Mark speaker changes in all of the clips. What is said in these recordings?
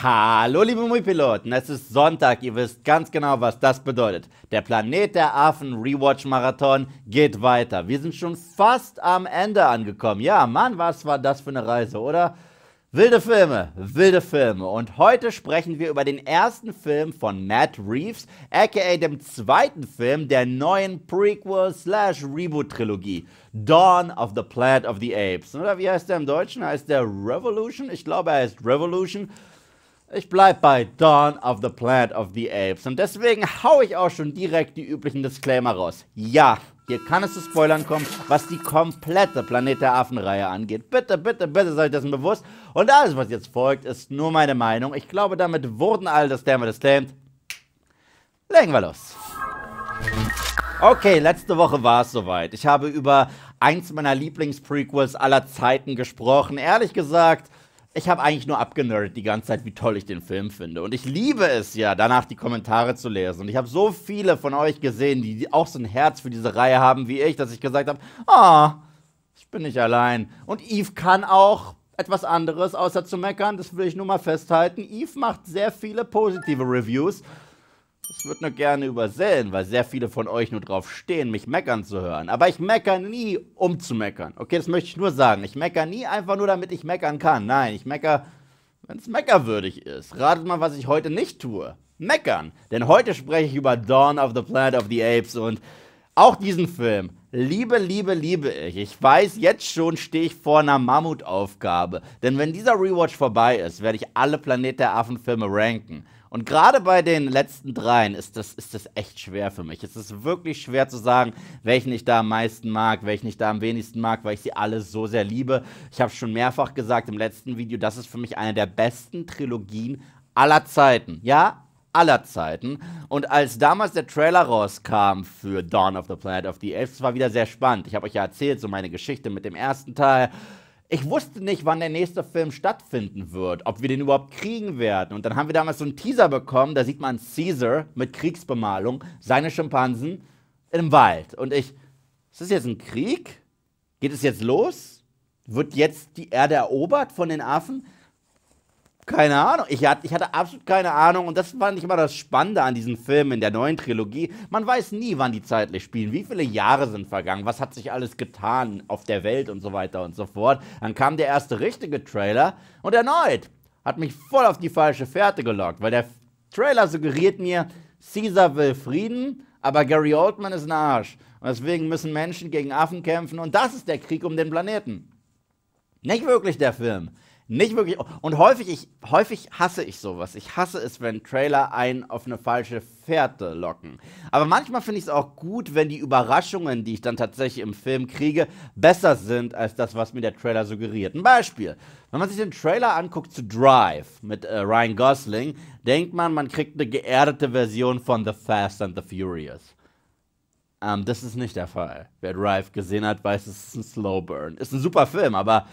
Speaker 1: Hallo liebe Mui-Piloten, es ist Sonntag, ihr wisst ganz genau, was das bedeutet. Der Planet der Affen Rewatch Marathon geht weiter. Wir sind schon fast am Ende angekommen. Ja, Mann, was war das für eine Reise, oder? Wilde Filme, wilde Filme. Und heute sprechen wir über den ersten Film von Matt Reeves, aka dem zweiten Film der neuen Prequel-slash-Reboot-Trilogie, Dawn of the Planet of the Apes. Oder wie heißt der im Deutschen? Heißt der Revolution? Ich glaube, er heißt Revolution. Ich bleib bei Dawn of the Planet of the Apes und deswegen hau ich auch schon direkt die üblichen Disclaimer raus. Ja, hier kann es zu Spoilern kommen, was die komplette Planet der Affen-Reihe angeht. Bitte, bitte, bitte seid dessen bewusst. Und alles, was jetzt folgt, ist nur meine Meinung. Ich glaube, damit wurden alle Disclaimer disclaimed. Legen wir los. Okay, letzte Woche war es soweit. Ich habe über eins meiner Lieblings-Prequels aller Zeiten gesprochen. Ehrlich gesagt, ich habe eigentlich nur abgenerdet die ganze Zeit, wie toll ich den Film finde. Und ich liebe es ja, danach die Kommentare zu lesen. Und ich habe so viele von euch gesehen, die auch so ein Herz für diese Reihe haben wie ich, dass ich gesagt habe, ah, oh, ich bin nicht allein. Und Eve kann auch etwas anderes, außer zu meckern. Das will ich nur mal festhalten. Eve macht sehr viele positive Reviews. Das wird nur gerne übersehen, weil sehr viele von euch nur drauf stehen, mich meckern zu hören. Aber ich meckere nie, um zu meckern. Okay, das möchte ich nur sagen. Ich meckere nie einfach nur, damit ich meckern kann. Nein, ich meckere, wenn es meckerwürdig ist. Ratet mal, was ich heute nicht tue. Meckern. Denn heute spreche ich über Dawn of the Planet of the Apes und auch diesen Film Liebe, liebe, liebe ich. Ich weiß, jetzt schon stehe ich vor einer Mammutaufgabe. Denn wenn dieser Rewatch vorbei ist, werde ich alle Planet der Affen-Filme ranken. Und gerade bei den letzten dreien ist das, ist das echt schwer für mich. Es ist wirklich schwer zu sagen, welchen ich da am meisten mag, welchen ich da am wenigsten mag, weil ich sie alle so sehr liebe. Ich habe schon mehrfach gesagt im letzten Video, das ist für mich eine der besten Trilogien aller Zeiten. Ja, aller Zeiten. Und als damals der Trailer rauskam für Dawn of the Planet of the Apes, war wieder sehr spannend. Ich habe euch ja erzählt, so meine Geschichte mit dem ersten Teil. Ich wusste nicht, wann der nächste Film stattfinden wird, ob wir den überhaupt kriegen werden. Und dann haben wir damals so einen Teaser bekommen, da sieht man Caesar mit Kriegsbemalung, seine Schimpansen im Wald. Und ich, ist das jetzt ein Krieg? Geht es jetzt los? Wird jetzt die Erde erobert von den Affen? keine Ahnung. Ich hatte, ich hatte absolut keine Ahnung. Und das fand ich immer das Spannende an diesen Filmen in der neuen Trilogie. Man weiß nie, wann die zeitlich spielen. Wie viele Jahre sind vergangen? Was hat sich alles getan auf der Welt und so weiter und so fort? Dann kam der erste richtige Trailer und erneut hat mich voll auf die falsche Fährte gelockt, weil der Trailer suggeriert mir, Caesar will Frieden, aber Gary Oldman ist ein Arsch. Und deswegen müssen Menschen gegen Affen kämpfen und das ist der Krieg um den Planeten. Nicht wirklich der Film nicht wirklich. Und häufig, ich, häufig hasse ich sowas. Ich hasse es, wenn Trailer einen auf eine falsche Fährte locken. Aber manchmal finde ich es auch gut, wenn die Überraschungen, die ich dann tatsächlich im Film kriege, besser sind als das, was mir der Trailer suggeriert. Ein Beispiel. Wenn man sich den Trailer anguckt zu Drive mit äh, Ryan Gosling, denkt man, man kriegt eine geerdete Version von The Fast and the Furious. Ähm, das ist nicht der Fall. Wer Drive gesehen hat, weiß, es ist ein Slowburn. Ist ein super Film, aber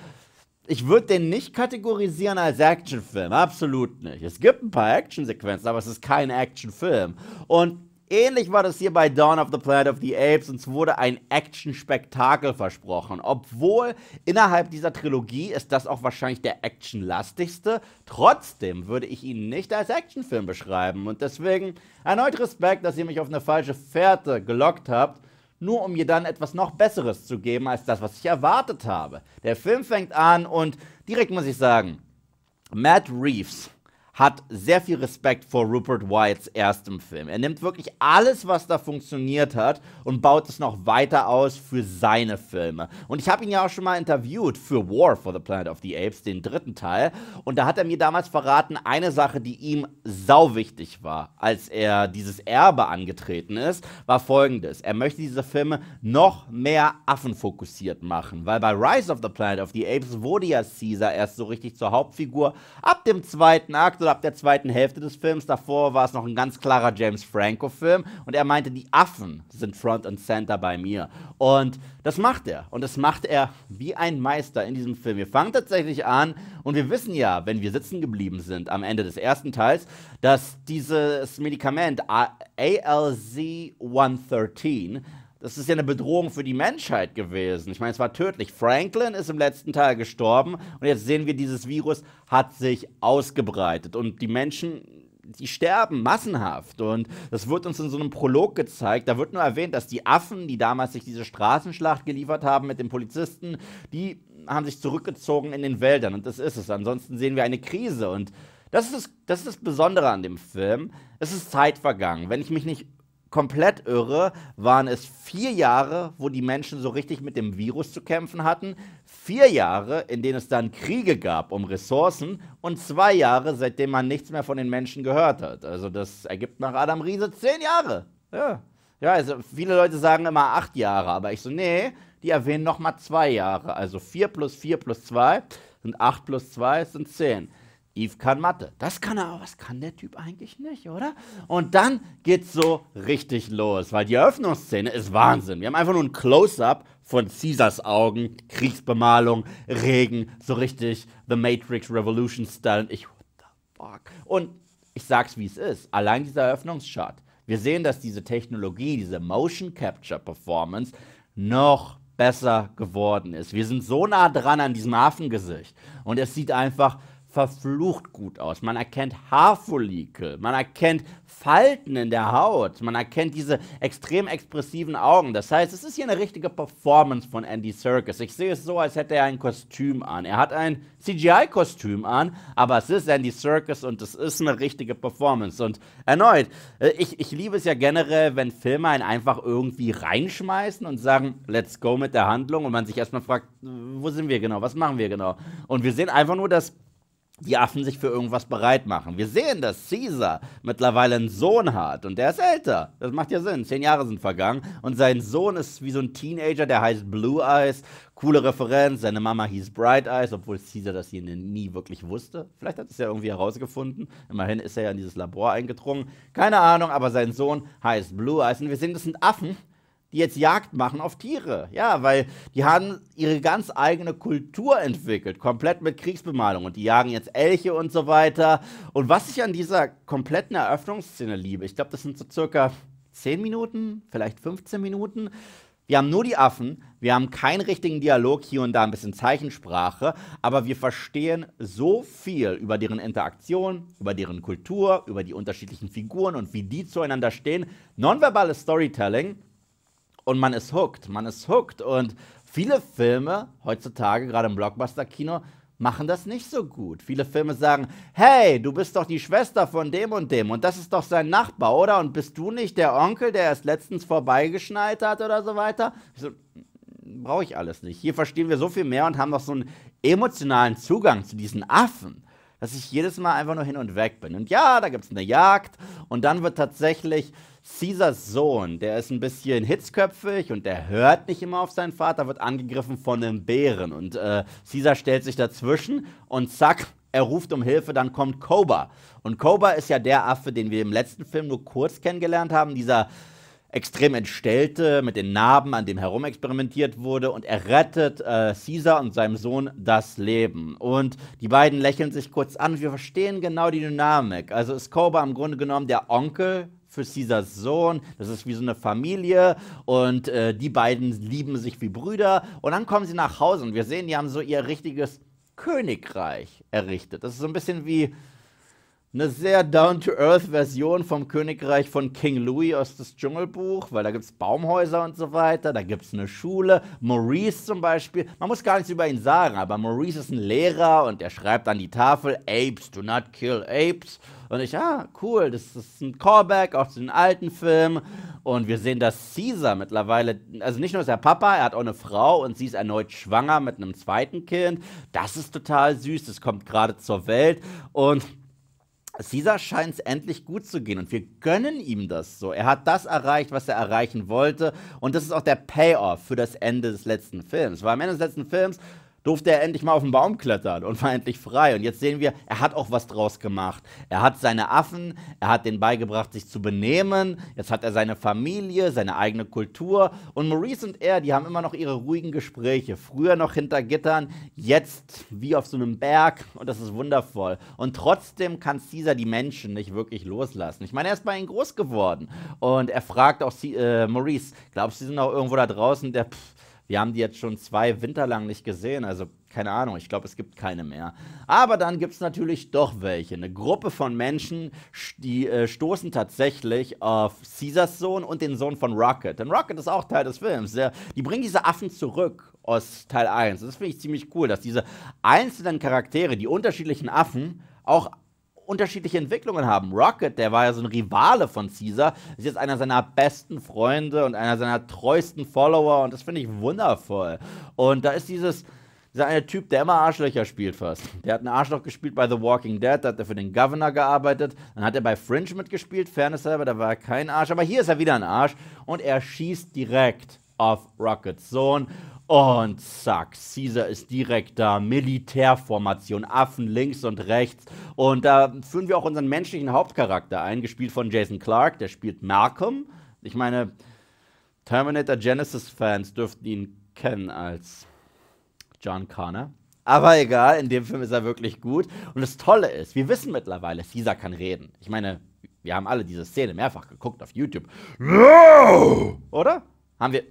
Speaker 1: ich würde den nicht kategorisieren als Actionfilm, absolut nicht. Es gibt ein paar Actionsequenzen, aber es ist kein Actionfilm. Und ähnlich war das hier bei Dawn of the Planet of the Apes, uns wurde ein Actionspektakel versprochen. Obwohl innerhalb dieser Trilogie ist das auch wahrscheinlich der actionlastigste, trotzdem würde ich ihn nicht als Actionfilm beschreiben. Und deswegen erneut Respekt, dass ihr mich auf eine falsche Fährte gelockt habt nur um ihr dann etwas noch Besseres zu geben als das, was ich erwartet habe. Der Film fängt an und direkt muss ich sagen, Matt Reeves hat sehr viel Respekt vor Rupert Whites erstem Film. Er nimmt wirklich alles, was da funktioniert hat und baut es noch weiter aus für seine Filme. Und ich habe ihn ja auch schon mal interviewt für War for the Planet of the Apes, den dritten Teil. Und da hat er mir damals verraten, eine Sache, die ihm sau wichtig war, als er dieses Erbe angetreten ist, war folgendes. Er möchte diese Filme noch mehr affenfokussiert machen, weil bei Rise of the Planet of the Apes wurde ja Caesar erst so richtig zur Hauptfigur ab dem zweiten Akt so also ab der zweiten Hälfte des Films. Davor war es noch ein ganz klarer James Franco-Film. Und er meinte, die Affen sind Front and Center bei mir. Und das macht er. Und das macht er wie ein Meister in diesem Film. Wir fangen tatsächlich an und wir wissen ja, wenn wir sitzen geblieben sind am Ende des ersten Teils, dass dieses Medikament ALZ-113 das ist ja eine Bedrohung für die Menschheit gewesen. Ich meine, es war tödlich. Franklin ist im letzten Teil gestorben und jetzt sehen wir, dieses Virus hat sich ausgebreitet und die Menschen die sterben massenhaft. Und das wird uns in so einem Prolog gezeigt. Da wird nur erwähnt, dass die Affen, die damals sich diese Straßenschlacht geliefert haben mit den Polizisten, die haben sich zurückgezogen in den Wäldern. Und das ist es. Ansonsten sehen wir eine Krise. Und das ist das, ist das Besondere an dem Film. Es ist Zeit vergangen. Wenn ich mich nicht komplett irre, waren es vier Jahre, wo die Menschen so richtig mit dem Virus zu kämpfen hatten, vier Jahre, in denen es dann Kriege gab um Ressourcen und zwei Jahre, seitdem man nichts mehr von den Menschen gehört hat. Also das ergibt nach Adam Riese zehn Jahre. Ja, ja also viele Leute sagen immer acht Jahre, aber ich so, nee, die erwähnen nochmal zwei Jahre. Also vier plus vier plus zwei sind acht plus zwei sind zehn. Yves kann Mathe. Das kann er, aber was kann der Typ eigentlich nicht, oder? Und dann geht's so richtig los, weil die Eröffnungsszene ist Wahnsinn. Wir haben einfach nur ein Close-up von Caesars Augen, Kriegsbemalung, Regen, so richtig The Matrix Revolution Style. Und ich, what the fuck? Und ich sag's, wie es ist. Allein dieser Eröffnungsshot. Wir sehen, dass diese Technologie, diese Motion Capture Performance noch besser geworden ist. Wir sind so nah dran an diesem Hafengesicht. Und es sieht einfach verflucht gut aus. Man erkennt Haarfollikel, man erkennt Falten in der Haut, man erkennt diese extrem expressiven Augen. Das heißt, es ist hier eine richtige Performance von Andy Serkis. Ich sehe es so, als hätte er ein Kostüm an. Er hat ein CGI-Kostüm an, aber es ist Andy Serkis und es ist eine richtige Performance. Und erneut, äh, ich, ich liebe es ja generell, wenn Filme einen einfach irgendwie reinschmeißen und sagen, let's go mit der Handlung und man sich erstmal fragt, wo sind wir genau, was machen wir genau? Und wir sehen einfach nur das die Affen sich für irgendwas bereit machen. Wir sehen, dass Caesar mittlerweile einen Sohn hat und der ist älter. Das macht ja Sinn. Zehn Jahre sind vergangen und sein Sohn ist wie so ein Teenager, der heißt Blue Eyes. Coole Referenz. Seine Mama hieß Bright Eyes, obwohl Caesar das hier nie wirklich wusste. Vielleicht hat es ja irgendwie herausgefunden. Immerhin ist er ja in dieses Labor eingedrungen. Keine Ahnung, aber sein Sohn heißt Blue Eyes und wir sehen, das sind Affen die jetzt Jagd machen auf Tiere. Ja, weil die haben ihre ganz eigene Kultur entwickelt, komplett mit Kriegsbemalung. Und die jagen jetzt Elche und so weiter. Und was ich an dieser kompletten Eröffnungsszene liebe, ich glaube, das sind so circa 10 Minuten, vielleicht 15 Minuten. Wir haben nur die Affen, wir haben keinen richtigen Dialog, hier und da ein bisschen Zeichensprache, aber wir verstehen so viel über deren Interaktion, über deren Kultur, über die unterschiedlichen Figuren und wie die zueinander stehen. Nonverbales Storytelling, und man ist hooked, man ist hooked und viele Filme heutzutage, gerade im Blockbuster-Kino, machen das nicht so gut. Viele Filme sagen, hey, du bist doch die Schwester von dem und dem und das ist doch sein Nachbar, oder? Und bist du nicht der Onkel, der es letztens vorbeigeschneit hat oder so weiter? Ich so, brauche ich alles nicht. Hier verstehen wir so viel mehr und haben noch so einen emotionalen Zugang zu diesen Affen dass ich jedes Mal einfach nur hin und weg bin. Und ja, da gibt es eine Jagd und dann wird tatsächlich Caesars Sohn, der ist ein bisschen hitzköpfig und der hört nicht immer auf seinen Vater, wird angegriffen von einem Bären und äh, Caesar stellt sich dazwischen und zack, er ruft um Hilfe, dann kommt Cobra. Und Cobra ist ja der Affe, den wir im letzten Film nur kurz kennengelernt haben, dieser extrem entstellte, mit den Narben, an dem herumexperimentiert wurde, und er rettet äh, Caesar und seinem Sohn das Leben. Und die beiden lächeln sich kurz an. Wir verstehen genau die Dynamik. Also ist Koba im Grunde genommen der Onkel für Caesars Sohn. Das ist wie so eine Familie und äh, die beiden lieben sich wie Brüder. Und dann kommen sie nach Hause und wir sehen, die haben so ihr richtiges Königreich errichtet. Das ist so ein bisschen wie eine sehr down-to-earth-Version vom Königreich von King Louis aus das Dschungelbuch, weil da gibt es Baumhäuser und so weiter, da gibt es eine Schule. Maurice zum Beispiel, man muss gar nichts über ihn sagen, aber Maurice ist ein Lehrer und er schreibt an die Tafel, Apes do not kill apes. Und ich, ah, cool, das ist ein Callback auch zu den alten Filmen. Und wir sehen, dass Caesar mittlerweile, also nicht nur ist er Papa, er hat auch eine Frau und sie ist erneut schwanger mit einem zweiten Kind. Das ist total süß, das kommt gerade zur Welt und Caesar scheint es endlich gut zu gehen und wir gönnen ihm das so. Er hat das erreicht, was er erreichen wollte und das ist auch der Payoff für das Ende des letzten Films. Weil am Ende des letzten Films durfte er endlich mal auf den Baum klettern und war endlich frei. Und jetzt sehen wir, er hat auch was draus gemacht. Er hat seine Affen, er hat denen beigebracht, sich zu benehmen. Jetzt hat er seine Familie, seine eigene Kultur. Und Maurice und er, die haben immer noch ihre ruhigen Gespräche. Früher noch hinter Gittern, jetzt wie auf so einem Berg. Und das ist wundervoll. Und trotzdem kann Caesar die Menschen nicht wirklich loslassen. Ich meine, er ist bei ihnen groß geworden. Und er fragt auch äh, Maurice, glaubst du, sie sind noch irgendwo da draußen? Der, pff, wir haben die jetzt schon zwei Winter lang nicht gesehen, also keine Ahnung, ich glaube, es gibt keine mehr. Aber dann gibt es natürlich doch welche. Eine Gruppe von Menschen, die äh, stoßen tatsächlich auf Caesars Sohn und den Sohn von Rocket. Denn Rocket ist auch Teil des Films. Der, die bringen diese Affen zurück aus Teil 1. Das finde ich ziemlich cool, dass diese einzelnen Charaktere, die unterschiedlichen Affen, auch unterschiedliche Entwicklungen haben. Rocket, der war ja so ein Rivale von Caesar, ist jetzt einer seiner besten Freunde und einer seiner treuesten Follower und das finde ich wundervoll. Und da ist dieses dieser eine Typ, der immer Arschlöcher spielt fast. Der hat einen Arschloch gespielt bei The Walking Dead, da hat er für den Governor gearbeitet, dann hat er bei Fringe mitgespielt, Fairness selber, da war er kein Arsch, aber hier ist er wieder ein Arsch und er schießt direkt of Rockets Zone. Und zack, Caesar ist direkt da. Militärformation, Affen links und rechts. Und da führen wir auch unseren menschlichen Hauptcharakter ein, gespielt von Jason Clark. Der spielt Malcolm. Ich meine, Terminator Genesis-Fans dürften ihn kennen als John Connor. Aber egal, in dem Film ist er wirklich gut. Und das Tolle ist, wir wissen mittlerweile, Caesar kann reden. Ich meine, wir haben alle diese Szene mehrfach geguckt auf YouTube. No! Oder? Haben wir.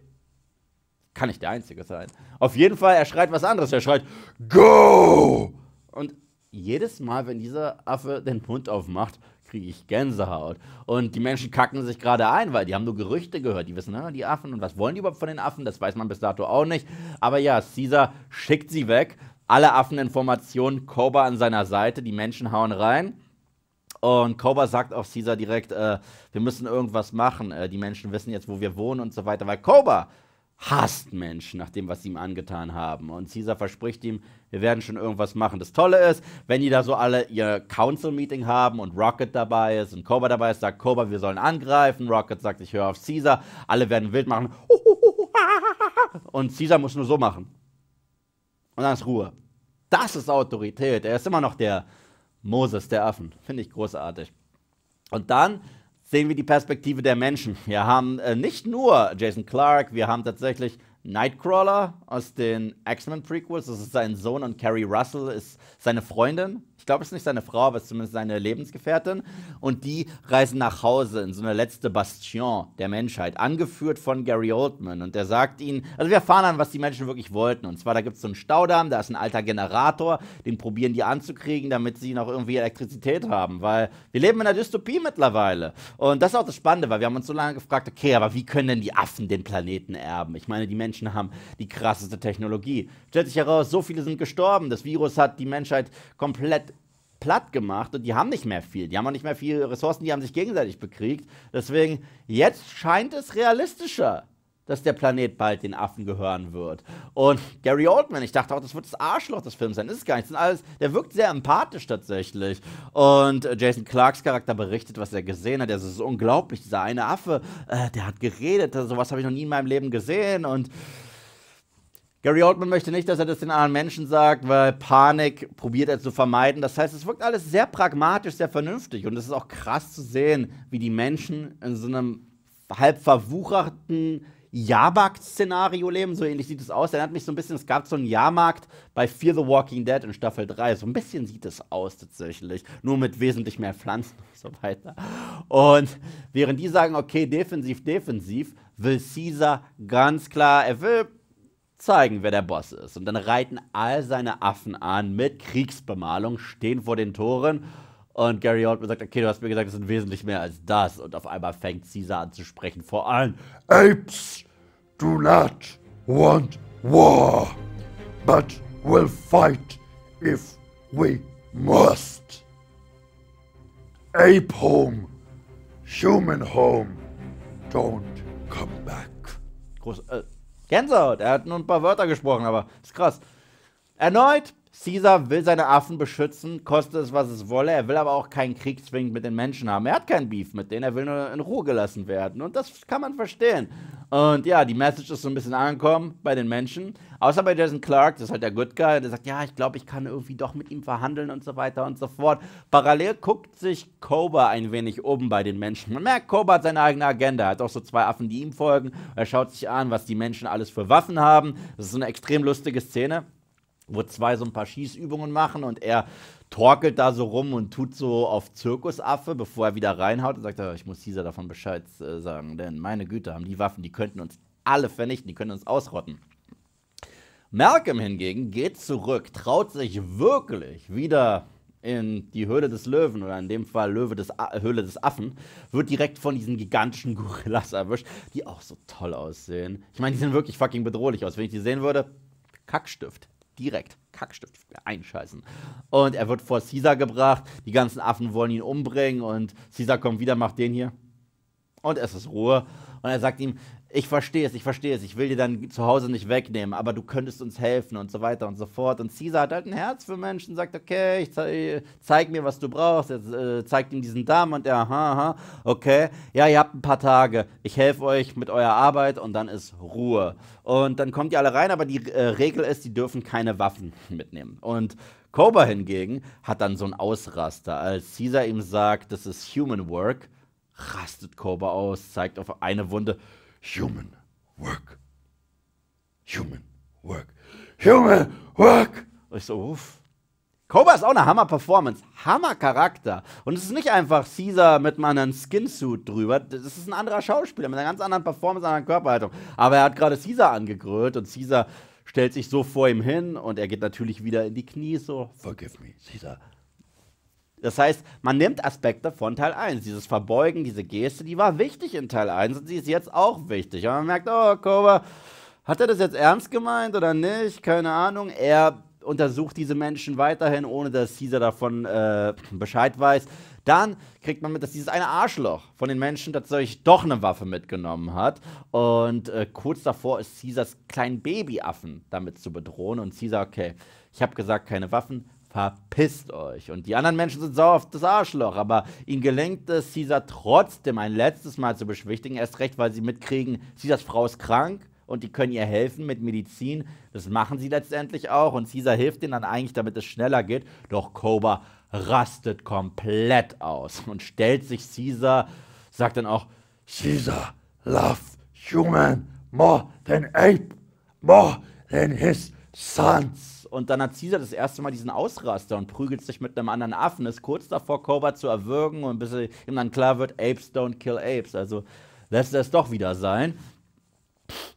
Speaker 1: Kann nicht der Einzige sein. Auf jeden Fall, er schreit was anderes. Er schreit, Go! Und jedes Mal, wenn dieser Affe den Mund aufmacht, kriege ich Gänsehaut. Und die Menschen kacken sich gerade ein, weil die haben nur Gerüchte gehört. Die wissen, na, ah, die Affen und was wollen die überhaupt von den Affen? Das weiß man bis dato auch nicht. Aber ja, Caesar schickt sie weg. Alle Affeninformationen, Koba an seiner Seite, die Menschen hauen rein. Und Koba sagt auf Caesar direkt, äh, wir müssen irgendwas machen. Äh, die Menschen wissen jetzt, wo wir wohnen und so weiter. Weil Koba hasst Menschen nach dem, was sie ihm angetan haben. Und Caesar verspricht ihm, wir werden schon irgendwas machen. Das Tolle ist, wenn die da so alle ihr Council-Meeting haben und Rocket dabei ist und Cobra dabei ist, sagt Cobra, wir sollen angreifen. Rocket sagt, ich höre auf Caesar. Alle werden wild machen. Und Caesar muss nur so machen. Und dann ist Ruhe. Das ist Autorität. Er ist immer noch der Moses der Affen. Finde ich großartig. Und dann sehen wir die Perspektive der Menschen. Wir haben äh, nicht nur Jason Clark, wir haben tatsächlich Nightcrawler aus den X-Men Prequels, das ist sein Sohn und Carrie Russell ist seine Freundin ich glaube, es ist nicht seine Frau, aber es ist zumindest seine Lebensgefährtin. Und die reisen nach Hause in so eine letzte Bastion der Menschheit, angeführt von Gary Oldman. Und der sagt ihnen, also wir erfahren dann, was die Menschen wirklich wollten. Und zwar, da gibt es so einen Staudamm, da ist ein alter Generator, den probieren die anzukriegen, damit sie noch irgendwie Elektrizität haben. Weil wir leben in einer Dystopie mittlerweile. Und das ist auch das Spannende, weil wir haben uns so lange gefragt, okay, aber wie können denn die Affen den Planeten erben? Ich meine, die Menschen haben die krasseste Technologie. Stellt sich heraus, so viele sind gestorben. Das Virus hat die Menschheit komplett platt gemacht und die haben nicht mehr viel. Die haben auch nicht mehr viele Ressourcen, die haben sich gegenseitig bekriegt. Deswegen, jetzt scheint es realistischer dass der Planet bald den Affen gehören wird. Und Gary Oldman, ich dachte auch, das wird das Arschloch des Films sein. Das ist gar nicht. Das alles, der wirkt sehr empathisch tatsächlich. Und äh, Jason Clarks Charakter berichtet, was er gesehen hat. Das ist unglaublich. Dieser eine Affe, äh, der hat geredet. Also, sowas habe ich noch nie in meinem Leben gesehen. Und Gary Oldman möchte nicht, dass er das den anderen Menschen sagt, weil Panik probiert er zu vermeiden. Das heißt, es wirkt alles sehr pragmatisch, sehr vernünftig. Und es ist auch krass zu sehen, wie die Menschen in so einem halb verwucherten Jahrmarkt-Szenario leben. So ähnlich sieht es aus. Er hat mich so ein bisschen, es gab so einen Jahrmarkt bei Fear the Walking Dead in Staffel 3. So ein bisschen sieht es aus tatsächlich. Nur mit wesentlich mehr Pflanzen und so weiter. Und während die sagen, okay, defensiv, defensiv, will Caesar ganz klar, er will zeigen, wer der Boss ist. Und dann reiten all seine Affen an mit Kriegsbemalung, stehen vor den Toren. Und Gary Oldman sagt, okay, du hast mir gesagt, es sind wesentlich mehr als das. Und auf einmal fängt Caesar an zu sprechen vor allem, Apes do not want war, but will fight if we must. Ape home, human home, don't come back. Groß, äh, Gänsehaut. Er hat nur ein paar Wörter gesprochen, aber ist krass. Erneut, Caesar will seine Affen beschützen, koste es, was es wolle. Er will aber auch keinen Krieg zwingend mit den Menschen haben. Er hat keinen Beef mit denen, er will nur in Ruhe gelassen werden. Und das kann man verstehen. Und ja, die Message ist so ein bisschen angekommen bei den Menschen. Außer bei Jason Clark, das ist halt der Good Guy, der sagt, ja, ich glaube, ich kann irgendwie doch mit ihm verhandeln und so weiter und so fort. Parallel guckt sich Cobra ein wenig oben bei den Menschen. Man merkt, Cobra hat seine eigene Agenda. Er hat auch so zwei Affen, die ihm folgen. Er schaut sich an, was die Menschen alles für Waffen haben. Das ist so eine extrem lustige Szene wo zwei so ein paar Schießübungen machen und er torkelt da so rum und tut so auf Zirkusaffe, bevor er wieder reinhaut und sagt, ah, ich muss dieser davon Bescheid äh, sagen, denn meine Güte, haben die Waffen, die könnten uns alle vernichten, die können uns ausrotten. Malcolm hingegen geht zurück, traut sich wirklich wieder in die Höhle des Löwen oder in dem Fall Löwe des A äh, Höhle des Affen, wird direkt von diesen gigantischen Gorillas erwischt, die auch so toll aussehen. Ich meine, die sehen wirklich fucking bedrohlich aus. Wenn ich die sehen würde, Kackstift direkt Kackstift einscheißen. Und er wird vor Caesar gebracht, die ganzen Affen wollen ihn umbringen und Caesar kommt wieder, macht den hier. Und es ist Ruhe. Und er sagt ihm, ich verstehe es, ich verstehe es, ich will dir dann zu Hause nicht wegnehmen, aber du könntest uns helfen und so weiter und so fort. Und Caesar hat halt ein Herz für Menschen, sagt, okay, ich zeig, zeig mir, was du brauchst. Er äh, zeigt ihm diesen Damen und er, aha, aha, okay, ja, ihr habt ein paar Tage, ich helfe euch mit eurer Arbeit und dann ist Ruhe. Und dann kommt ihr alle rein, aber die äh, Regel ist, die dürfen keine Waffen mitnehmen. Und Cobra hingegen hat dann so einen Ausraster, als Caesar ihm sagt, das ist Human Work, rastet Cobra aus, zeigt auf eine Wunde, Human Work. Human Work. Human Work. Und ich so, uff. Cobra ist auch eine Hammer-Performance, Hammer-Charakter. Und es ist nicht einfach Caesar mit einem anderen Skinsuit drüber. Das ist ein anderer Schauspieler mit einer ganz anderen Performance, einer anderen Körperhaltung. Aber er hat gerade Caesar angegrölt und Caesar stellt sich so vor ihm hin und er geht natürlich wieder in die Knie so, forgive me, Caesar, das heißt, man nimmt Aspekte von Teil 1. Dieses Verbeugen, diese Geste, die war wichtig in Teil 1 und sie ist jetzt auch wichtig. Aber man merkt, oh, Koba, hat er das jetzt ernst gemeint oder nicht? Keine Ahnung. Er untersucht diese Menschen weiterhin, ohne dass Caesar davon äh, Bescheid weiß. Dann kriegt man mit, dass dieses eine Arschloch von den Menschen tatsächlich doch eine Waffe mitgenommen hat. Und äh, kurz davor ist Caesars kleinen Babyaffen damit zu bedrohen. Und Caesar, okay, ich habe gesagt, keine Waffen, verpisst euch. Und die anderen Menschen sind sauer auf das Arschloch, aber ihnen gelingt es, Caesar trotzdem ein letztes Mal zu beschwichtigen, erst recht, weil sie mitkriegen, Caesars Frau ist krank und die können ihr helfen mit Medizin. Das machen sie letztendlich auch und Caesar hilft ihnen dann eigentlich, damit es schneller geht. Doch Cobra rastet komplett aus und stellt sich Caesar, sagt dann auch, Caesar loves human more than ape, more than his sons. Und dann hat Caesar das erste Mal diesen Ausraster und prügelt sich mit einem anderen Affen, ist kurz davor, Cobra zu erwürgen und bis ihm dann klar wird, Apes don't kill Apes. Also lässt er es doch wieder sein.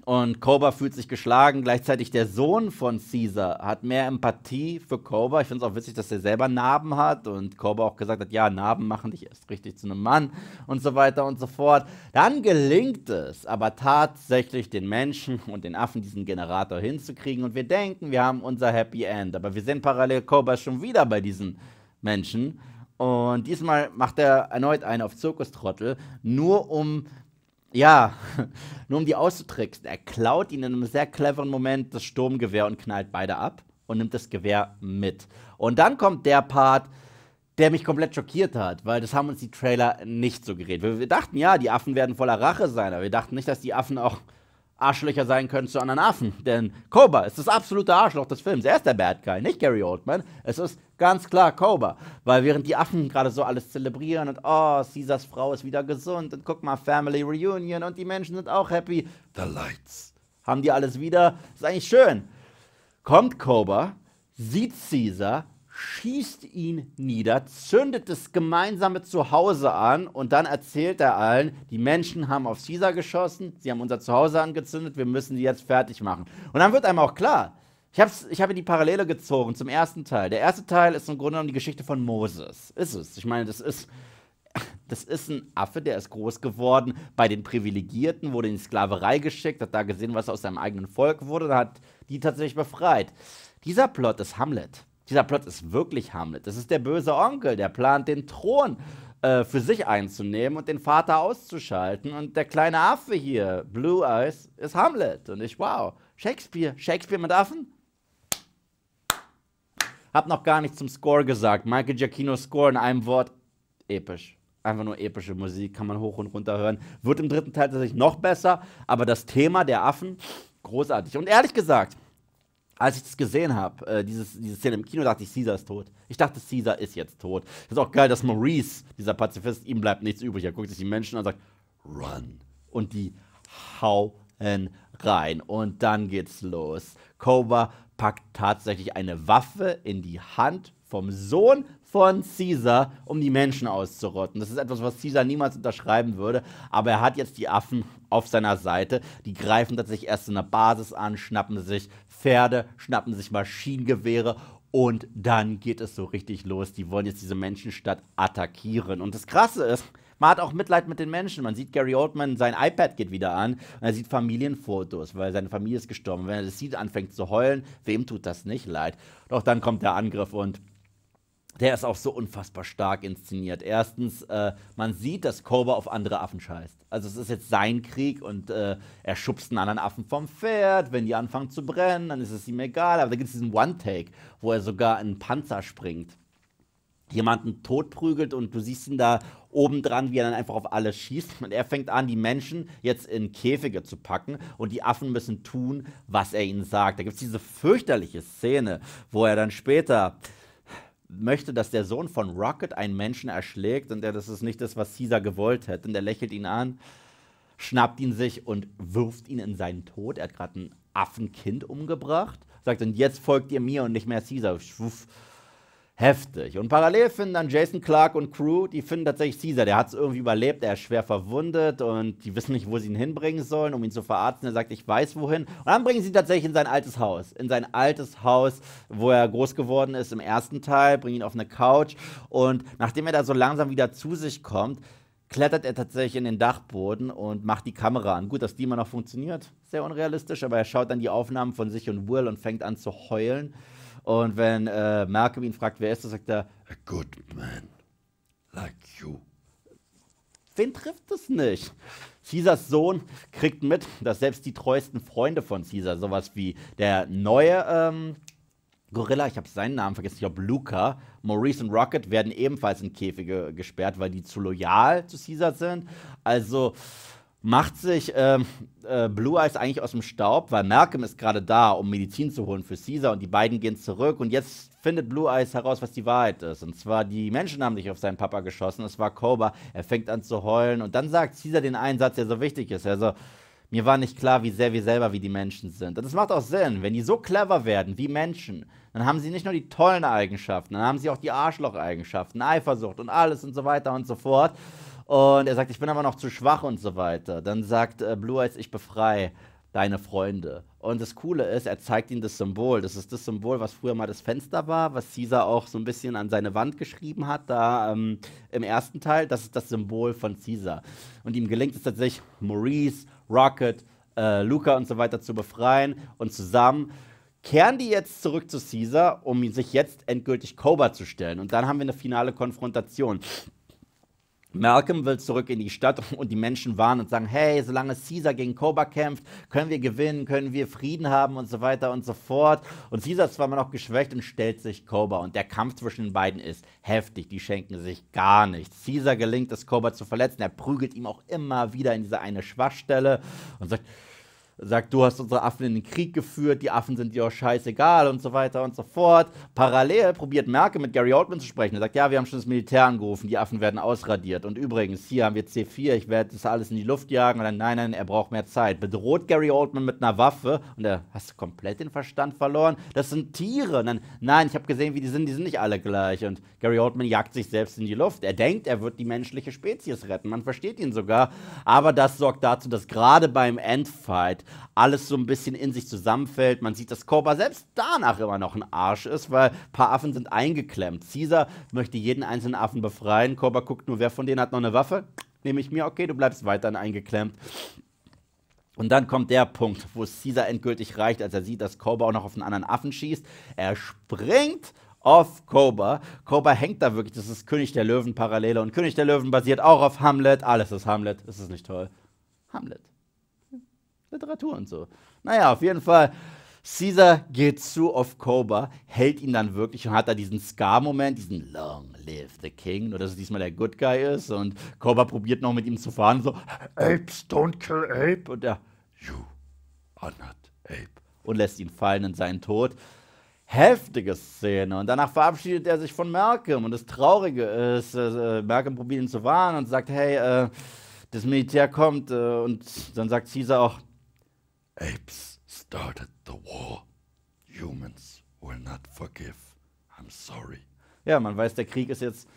Speaker 1: Und Cobra fühlt sich geschlagen. Gleichzeitig der Sohn von Caesar hat mehr Empathie für Cobra. Ich finde es auch witzig, dass er selber Narben hat und Cobra auch gesagt hat, ja, Narben machen dich erst richtig zu einem Mann und so weiter und so fort. Dann gelingt es aber tatsächlich den Menschen und den Affen diesen Generator hinzukriegen und wir denken, wir haben unser Happy End. Aber wir sehen parallel Cobra schon wieder bei diesen Menschen. Und diesmal macht er erneut einen auf Zirkustrottel, nur um ja, nur um die auszutricksen. Er klaut ihnen in einem sehr cleveren Moment das Sturmgewehr und knallt beide ab und nimmt das Gewehr mit. Und dann kommt der Part, der mich komplett schockiert hat, weil das haben uns die Trailer nicht so geredet. Wir, wir dachten, ja, die Affen werden voller Rache sein, aber wir dachten nicht, dass die Affen auch Arschlöcher sein können zu anderen Affen. Denn Cobra ist das absolute Arschloch des Films. Er ist der Bad Guy, nicht Gary Oldman. Es ist ganz klar Cobra. Weil während die Affen gerade so alles zelebrieren und oh, Caesars Frau ist wieder gesund und guck mal, Family Reunion und die Menschen sind auch happy. The Lights. Haben die alles wieder. Ist eigentlich schön. Kommt Cobra, sieht Caesar, schießt ihn nieder, zündet das gemeinsame Zuhause an und dann erzählt er allen, die Menschen haben auf Caesar geschossen, sie haben unser Zuhause angezündet, wir müssen die jetzt fertig machen. Und dann wird einem auch klar, ich habe ich hab die Parallele gezogen zum ersten Teil. Der erste Teil ist im Grunde genommen die Geschichte von Moses. Ist es. Ich meine, das ist, das ist ein Affe, der ist groß geworden bei den Privilegierten, wurde in die Sklaverei geschickt, hat da gesehen, was aus seinem eigenen Volk wurde, und hat die tatsächlich befreit. Dieser Plot ist Hamlet. Dieser Plot ist wirklich Hamlet. Das ist der böse Onkel, der plant, den Thron äh, für sich einzunehmen und den Vater auszuschalten. Und der kleine Affe hier, Blue Eyes, ist Hamlet. Und ich, wow, Shakespeare, Shakespeare mit Affen? Hab noch gar nichts zum Score gesagt. Michael Giacchino's Score in einem Wort, episch einfach nur epische Musik, kann man hoch und runter hören. Wird im dritten Teil tatsächlich noch besser, aber das Thema der Affen, großartig. Und ehrlich gesagt, als ich das gesehen habe, äh, dieses, diese Szene im Kino, dachte ich, Caesar ist tot. Ich dachte, Caesar ist jetzt tot. Das ist auch geil, dass Maurice, dieser Pazifist, ihm bleibt nichts übrig. Er guckt sich die Menschen an und sagt, run. Und die hauen rein. Und dann geht's los. Cobra packt tatsächlich eine Waffe in die Hand vom Sohn von Caesar, um die Menschen auszurotten. Das ist etwas, was Caesar niemals unterschreiben würde, aber er hat jetzt die Affen auf seiner Seite. Die greifen tatsächlich erst in der Basis an, schnappen sich Pferde, schnappen sich Maschinengewehre und dann geht es so richtig los. Die wollen jetzt diese Menschenstadt attackieren. Und das Krasse ist, man hat auch Mitleid mit den Menschen. Man sieht Gary Oldman, sein iPad geht wieder an und er sieht Familienfotos, weil seine Familie ist gestorben. Wenn er das sieht, anfängt zu heulen. Wem tut das nicht leid? Doch dann kommt der Angriff und der ist auch so unfassbar stark inszeniert. Erstens, äh, man sieht, dass Koba auf andere Affen scheißt. Also es ist jetzt sein Krieg und äh, er schubst einen anderen Affen vom Pferd. Wenn die anfangen zu brennen, dann ist es ihm egal. Aber da gibt es diesen One-Take, wo er sogar in einen Panzer springt jemanden totprügelt und du siehst ihn da oben dran, wie er dann einfach auf alles schießt. Und er fängt an, die Menschen jetzt in Käfige zu packen und die Affen müssen tun, was er ihnen sagt. Da gibt es diese fürchterliche Szene, wo er dann später möchte, dass der Sohn von Rocket einen Menschen erschlägt und er, das ist nicht das, was Caesar gewollt hätte. Und er lächelt ihn an, schnappt ihn sich und wirft ihn in seinen Tod. Er hat gerade ein Affenkind umgebracht, sagt, und jetzt folgt ihr mir und nicht mehr Caesar. Schwuff heftig. Und parallel finden dann Jason Clark und Crew, die finden tatsächlich Caesar. Der hat es irgendwie überlebt, er ist schwer verwundet und die wissen nicht, wo sie ihn hinbringen sollen, um ihn zu verarzten. Er sagt, ich weiß wohin. Und dann bringen sie ihn tatsächlich in sein altes Haus. In sein altes Haus, wo er groß geworden ist im ersten Teil, bringen ihn auf eine Couch. Und nachdem er da so langsam wieder zu sich kommt, klettert er tatsächlich in den Dachboden und macht die Kamera an. Gut, dass die immer noch funktioniert. Sehr unrealistisch, aber er schaut dann die Aufnahmen von sich und Will und fängt an zu heulen. Und wenn äh, Malcolm ihn fragt, wer ist das, sagt er, a good man like you. Wen trifft es nicht? Caesars Sohn kriegt mit, dass selbst die treuesten Freunde von Caesar, sowas wie der neue ähm, Gorilla, ich habe seinen Namen vergessen, ich glaube Luca, Maurice und Rocket werden ebenfalls in Käfige gesperrt, weil die zu loyal zu Caesar sind. Also macht sich ähm, äh, Blue Eyes eigentlich aus dem Staub, weil Malcolm ist gerade da, um Medizin zu holen für Caesar und die beiden gehen zurück und jetzt findet Blue Eyes heraus, was die Wahrheit ist. Und zwar, die Menschen haben nicht auf seinen Papa geschossen, es war Cobra, er fängt an zu heulen und dann sagt Caesar den einen Satz, der so wichtig ist. Also, mir war nicht klar, wie sehr wir selber wie die Menschen sind. Und das macht auch Sinn, wenn die so clever werden wie Menschen, dann haben sie nicht nur die tollen Eigenschaften, dann haben sie auch die Arschloch-Eigenschaften, Eifersucht und alles und so weiter und so fort. Und er sagt, ich bin aber noch zu schwach und so weiter. Dann sagt äh, Blue Eyes, ich befreie deine Freunde. Und das Coole ist, er zeigt ihnen das Symbol. Das ist das Symbol, was früher mal das Fenster war, was Caesar auch so ein bisschen an seine Wand geschrieben hat, da ähm, im ersten Teil. Das ist das Symbol von Caesar. Und ihm gelingt es tatsächlich, Maurice, Rocket, äh, Luca und so weiter zu befreien. Und zusammen kehren die jetzt zurück zu Caesar, um sich jetzt endgültig Cobra zu stellen. Und dann haben wir eine finale Konfrontation. Malcolm will zurück in die Stadt und die Menschen warnen und sagen, hey, solange Caesar gegen Cobra kämpft, können wir gewinnen, können wir Frieden haben und so weiter und so fort. Und Caesar ist zwar immer noch geschwächt und stellt sich Cobra. Und der Kampf zwischen den beiden ist heftig, die schenken sich gar nichts. Caesar gelingt es, Cobra zu verletzen. Er prügelt ihm auch immer wieder in diese eine Schwachstelle und sagt, sagt, du hast unsere Affen in den Krieg geführt, die Affen sind dir auch scheißegal und so weiter und so fort. Parallel probiert Merkel mit Gary Oldman zu sprechen. Er sagt, ja, wir haben schon das Militär angerufen, die Affen werden ausradiert. Und übrigens, hier haben wir C4, ich werde das alles in die Luft jagen. Und dann, nein, nein, er braucht mehr Zeit. Bedroht Gary Oldman mit einer Waffe und er, hast du komplett den Verstand verloren? Das sind Tiere. Und dann, nein, ich habe gesehen, wie die sind, die sind nicht alle gleich. Und Gary Oldman jagt sich selbst in die Luft. Er denkt, er wird die menschliche Spezies retten. Man versteht ihn sogar. Aber das sorgt dazu, dass gerade beim Endfight alles so ein bisschen in sich zusammenfällt. Man sieht, dass Cobra selbst danach immer noch ein Arsch ist, weil ein paar Affen sind eingeklemmt. Caesar möchte jeden einzelnen Affen befreien. Cobra guckt nur, wer von denen hat noch eine Waffe? Nehme ich mir, okay, du bleibst weiterhin eingeklemmt. Und dann kommt der Punkt, wo Caesar endgültig reicht, als er sieht, dass Cobra auch noch auf einen anderen Affen schießt. Er springt auf Cobra. Cobra hängt da wirklich. Das ist König der Löwen Parallele. Und König der Löwen basiert auch auf Hamlet. Alles ist Hamlet. Ist es nicht toll? Hamlet. Literatur und so. Naja, auf jeden Fall. Caesar geht zu auf Cobra, hält ihn dann wirklich und hat da diesen Scar-Moment, diesen Long live the King, nur dass es diesmal der Good Guy ist und Cobra probiert noch mit ihm zu fahren, so Apes don't kill Ape und er You are not Ape und lässt ihn fallen in seinen Tod. Heftige Szene und danach verabschiedet er sich von Malcolm und das Traurige ist, äh, Malcolm probiert ihn zu warnen und sagt, hey, äh, das Militär kommt äh, und dann sagt Caesar auch, Apes started the war. Humans will not forgive. I'm sorry. Ja, man weiß, der Krieg ist jetzt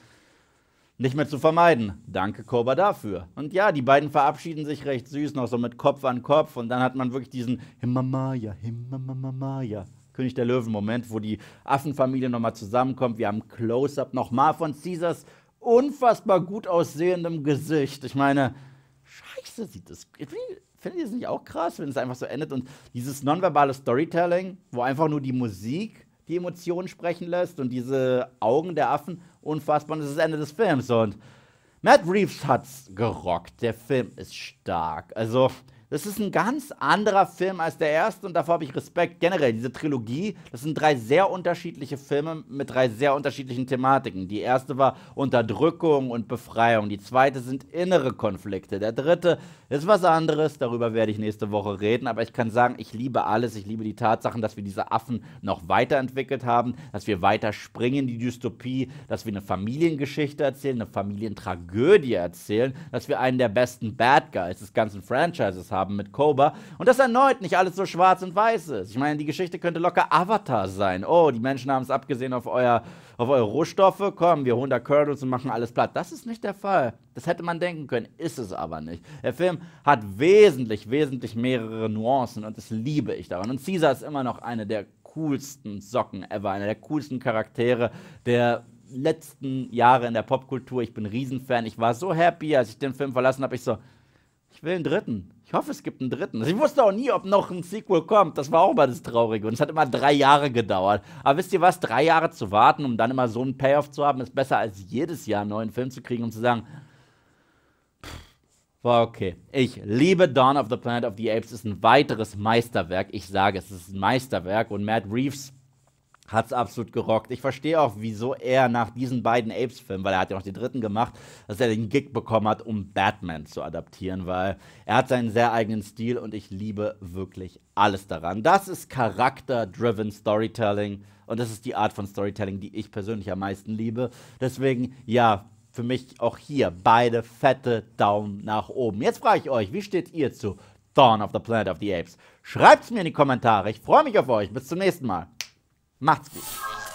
Speaker 1: nicht mehr zu vermeiden. Danke, Korber, dafür. Und ja, die beiden verabschieden sich recht süß, noch so mit Kopf an Kopf. Und dann hat man wirklich diesen Himamaya, Himamaya. König der Löwen-Moment, wo die Affenfamilie nochmal zusammenkommt. Wir haben Close-Up nochmal von Caesars unfassbar gut aussehendem Gesicht. Ich meine, scheiße sieht das. Findet ihr es nicht auch krass, wenn es einfach so endet? Und dieses nonverbale Storytelling, wo einfach nur die Musik die Emotionen sprechen lässt und diese Augen der Affen, unfassbar, und das ist das Ende des Films. Und Matt Reeves hat's gerockt. Der Film ist stark. Also, das ist ein ganz anderer Film als der erste und davor habe ich Respekt. Generell, diese Trilogie, das sind drei sehr unterschiedliche Filme mit drei sehr unterschiedlichen Thematiken. Die erste war Unterdrückung und Befreiung, die zweite sind innere Konflikte, der dritte ist was anderes, darüber werde ich nächste Woche reden, aber ich kann sagen, ich liebe alles, ich liebe die Tatsachen, dass wir diese Affen noch weiterentwickelt haben, dass wir weiter springen in die Dystopie, dass wir eine Familiengeschichte erzählen, eine Familientragödie erzählen, dass wir einen der besten Bad Guys des ganzen Franchises haben haben mit Cobra und dass erneut nicht alles so schwarz und weiß ist. Ich meine, die Geschichte könnte locker Avatar sein. Oh, die Menschen haben es abgesehen auf, euer, auf eure Rohstoffe. Komm, wir holen da Curdles und machen alles platt. Das ist nicht der Fall. Das hätte man denken können, ist es aber nicht. Der Film hat wesentlich, wesentlich mehrere Nuancen und das liebe ich daran. Und Caesar ist immer noch eine der coolsten Socken ever, einer der coolsten Charaktere der letzten Jahre in der Popkultur. Ich bin Riesenfan. Ich war so happy, als ich den Film verlassen habe. Ich so, ich will einen dritten. Ich hoffe, es gibt einen dritten. Ich wusste auch nie, ob noch ein Sequel kommt. Das war auch immer das Traurige. Und es hat immer drei Jahre gedauert. Aber wisst ihr was? Drei Jahre zu warten, um dann immer so einen Payoff zu haben, ist besser als jedes Jahr einen neuen Film zu kriegen, um zu sagen, war okay. Ich liebe Dawn of the Planet of the Apes. Ist ein weiteres Meisterwerk. Ich sage, es ist ein Meisterwerk. Und Matt Reeves hat es absolut gerockt. Ich verstehe auch, wieso er nach diesen beiden Apes-Filmen, weil er hat ja noch den dritten gemacht, dass er den Gig bekommen hat, um Batman zu adaptieren, weil er hat seinen sehr eigenen Stil und ich liebe wirklich alles daran. Das ist Charakter-driven Storytelling und das ist die Art von Storytelling, die ich persönlich am meisten liebe. Deswegen, ja, für mich auch hier beide fette Daumen nach oben. Jetzt frage ich euch, wie steht ihr zu Dawn of the Planet of the Apes? Schreibt es mir in die Kommentare. Ich freue mich auf euch. Bis zum nächsten Mal. Macht's gut.